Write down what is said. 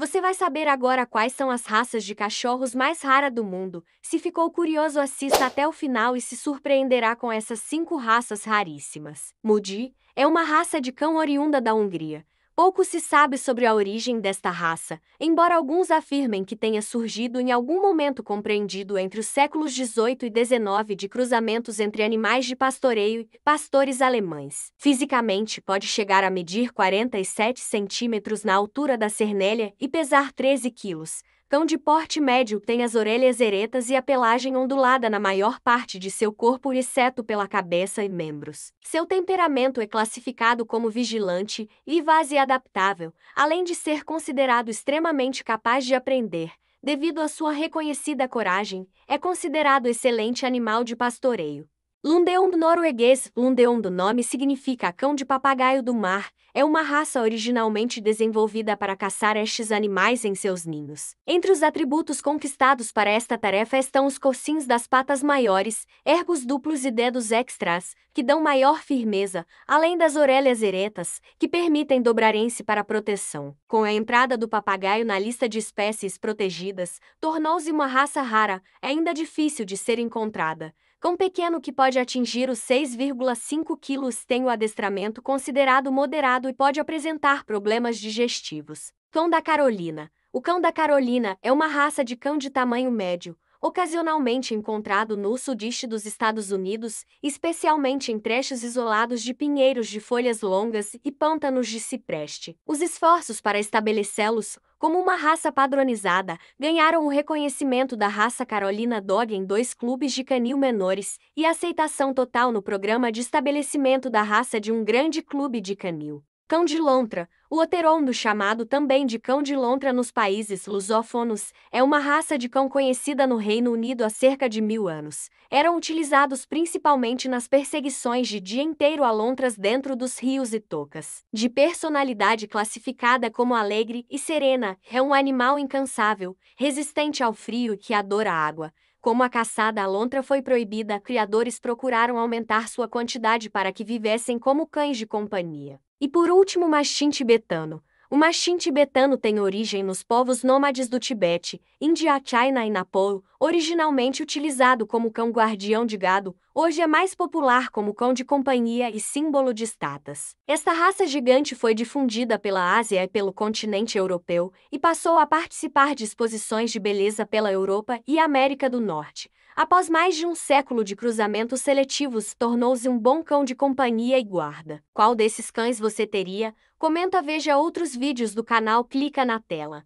Você vai saber agora quais são as raças de cachorros mais raras do mundo. Se ficou curioso, assista até o final e se surpreenderá com essas cinco raças raríssimas. Mudi é uma raça de cão oriunda da Hungria, Pouco se sabe sobre a origem desta raça, embora alguns afirmem que tenha surgido em algum momento compreendido entre os séculos 18 e 19 de cruzamentos entre animais de pastoreio e pastores alemães. Fisicamente, pode chegar a medir 47 centímetros na altura da cernelha e pesar 13 quilos, Cão de porte médio tem as orelhas eretas e a pelagem ondulada na maior parte de seu corpo, exceto pela cabeça e membros. Seu temperamento é classificado como vigilante, vivaz e adaptável, além de ser considerado extremamente capaz de aprender. Devido à sua reconhecida coragem, é considerado excelente animal de pastoreio. Lundeund norueguês, Lundeund do nome significa cão de papagaio do mar, é uma raça originalmente desenvolvida para caçar estes animais em seus ninhos. Entre os atributos conquistados para esta tarefa estão os cocins das patas maiores, ergos duplos e dedos extras, que dão maior firmeza, além das orelhas eretas, que permitem dobrarem-se para proteção. Com a entrada do papagaio na lista de espécies protegidas, tornou-se uma raça rara, ainda difícil de ser encontrada, cão pequeno que pode pode atingir os 6,5 quilos tem o adestramento considerado moderado e pode apresentar problemas digestivos. Cão da Carolina. O cão da Carolina é uma raça de cão de tamanho médio, ocasionalmente encontrado no sudeste dos Estados Unidos, especialmente em trechos isolados de pinheiros de folhas longas e pântanos de cipreste. Os esforços para estabelecê-los como uma raça padronizada, ganharam o reconhecimento da raça Carolina Dog em dois clubes de canil menores e aceitação total no programa de estabelecimento da raça de um grande clube de canil cão de lontra. O oterondo, chamado também de cão de lontra nos países lusófonos, é uma raça de cão conhecida no Reino Unido há cerca de mil anos. Eram utilizados principalmente nas perseguições de dia inteiro a lontras dentro dos rios e tocas. De personalidade classificada como alegre e serena, é um animal incansável, resistente ao frio e que adora água. Como a caçada à lontra foi proibida, criadores procuraram aumentar sua quantidade para que vivessem como cães de companhia. E por último, o mastim tibetano, o machin tibetano tem origem nos povos nômades do Tibete, Índia, China e Nepal. originalmente utilizado como cão guardião de gado, hoje é mais popular como cão de companhia e símbolo de status. Esta raça gigante foi difundida pela Ásia e pelo continente europeu e passou a participar de exposições de beleza pela Europa e América do Norte. Após mais de um século de cruzamentos seletivos, tornou-se um bom cão de companhia e guarda. Qual desses cães você teria? Comenta, veja outros vídeos do canal clica na tela.